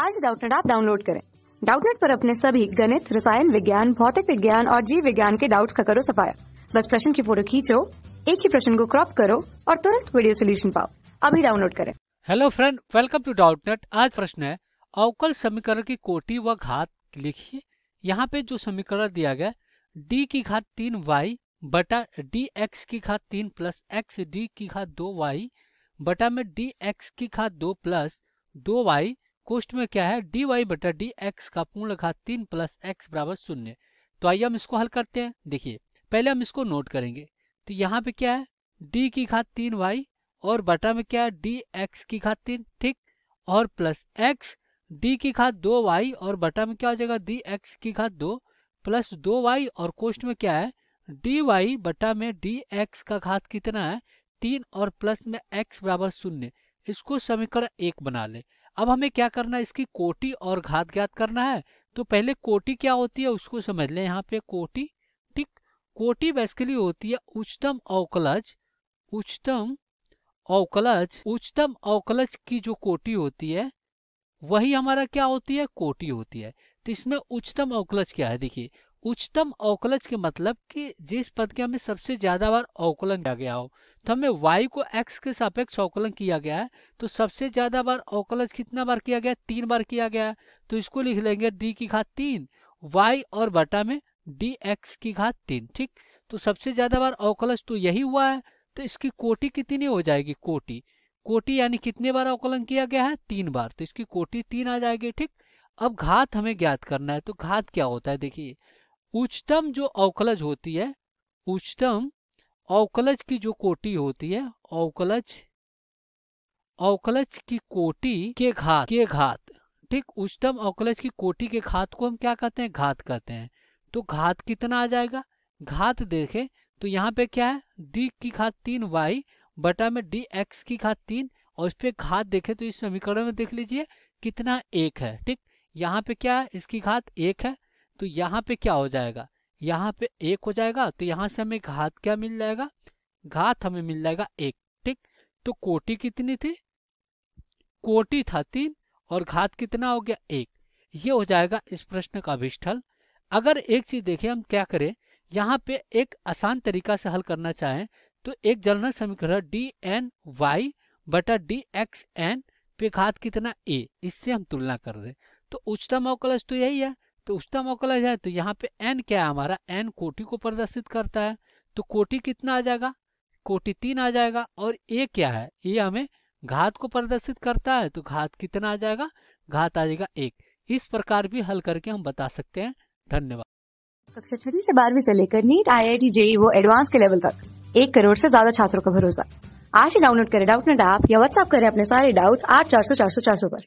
आज डाउटनेट आप डाउनलोड करें डाउटनेट पर अपने सभी गणित रसायन विज्ञान भौतिक विज्ञान और जीव विज्ञान के डाउट्स का करो सफाया बस प्रश्न की फोटो खींचो एक ही प्रश्न को क्रॉप करो और तुरंत वीडियो सोल्यूशन पाओ अभी डाउनलोड करें hello friend welcome to Doubtnut आज प्रश्न है अवकल समीकरण की कोटि व घात लिखिए यहाँ पे जो समीकरण दिया गया डी की घात तीन वाई बटा डी एक्स की घात तीन प्लस एक्स डी की घात दो वाई बटा में डी एक्स की घात दो प्लस दो वाई कोष्ट में क्या है डी वाई बटा डी एक्स का पूर्ण घात तीन प्लस एक्स बराबर शून्य तो आइए हम इसको हल करते हैं देखिए पहले हम इसको नोट करेंगे तो यहाँ पे क्या है डी की घात तीन वाई और बटा में क्या है डी एक्स की घात तीन ठीक और प्लस एक्स डी की घात दो वाई और बटा में क्या हो जाएगा डी एक्स की घात दो प्लस दो वाई और कोष्ट में क्या है डी वाई बटा में डी एक्स का घात कितना है तीन और प्लस में एक्स बराबर शून्य इसको समीकरण एक बना ले अब हमें क्या करना है इसकी कोटी और घात ज्ञात करना है तो पहले कोटी क्या होती है उसको समझ लें यहाँ पे कोटी ठीक कोटी बेसिकली होती है उच्चतम अवकलज उच्चतम अवकलज उच्चतम अवकलज की जो कोटी होती है वही हमारा क्या होती है कोटी होती है तो इसमें उच्चतम अवकलज क्या है देखिए उच्चतम अवकलज के मतलब कि जिस पद के हमें सबसे ज्यादा बार अवकलन किया गया हो तो हमें वाई को एक्स के सापेक्ष अवकलन किया गया है तो सबसे ज्यादा बार अवकलज कितना बार किया गया तीन बार किया गया है तो इसको लिख लेंगे डी की घात तीन वाई और बटा में डी एक्स की घात तीन ठीक तो सबसे ज्यादा बार अवकलज तो यही हुआ है तो इसकी कोटी कितनी हो जाएगी कोटी कोटी यानी कितने बार अवकलन किया गया है तीन बार तो इसकी कोटी तीन आ जाएगी ठीक अब घात हमें ज्ञात करना है तो घात क्या होता है देखिए उच्चतम जो अवकलज होती है उच्चतम अवकलज की जो कोटि होती है अवकलज अवकलज की कोटि के घात के घात ठीक उच्चतम अवकलज की कोटि के घात को हम क्या कहते हैं घात कहते हैं तो घात कितना आ जाएगा घात देखें तो यहाँ पे क्या है डी की घात तीन वाई बटा में डी एक्स की घात तीन और इस पर घात देखें तो इस समीकरण में देख लीजिए कितना एक है ठीक यहाँ पे क्या है इसकी घात एक है तो यहाँ पे क्या हो जाएगा यहाँ पे एक हो जाएगा तो यहाँ से हमें घात क्या मिल जाएगा घात हमें मिल जाएगा एक ठीक तो कोटि कितनी थी कोटि था तीन और घात कितना हो गया एक ये हो जाएगा इस प्रश्न का अभिष्ठल अगर एक चीज देखें हम क्या करें यहाँ पे एक आसान तरीका से हल करना चाहें तो एक जलना समीकरण डी एन वाई बटा डी एक्स एन पे घात कितना ए इससे हम तुलना कर दें तो उच्चतम अवकलश तो यही है तो उसका मोकला जाए तो यहाँ पे एन क्या है हमारा एन कोटि को प्रदर्शित करता है तो कोटि कितना आ जाएगा कोटि तीन आ जाएगा और ए क्या है ये हमें घात को प्रदर्शित करता है तो घात कितना आ जाएगा घात आ जाएगा एक इस प्रकार भी हल करके हम बता सकते हैं धन्यवाद कक्षा छठी से बारहवीं से लेकर NEET I I T JEE वो एडवांस के लेवल तक एक करोड़ से ज्यादा छात्रों का भरोसा आज ही डाउनलोड करें डाउट नेट ऐप या व्हाट्सएप करें अपने सारे डाउट्स आठ चार सौ चार सौ चार सौ पर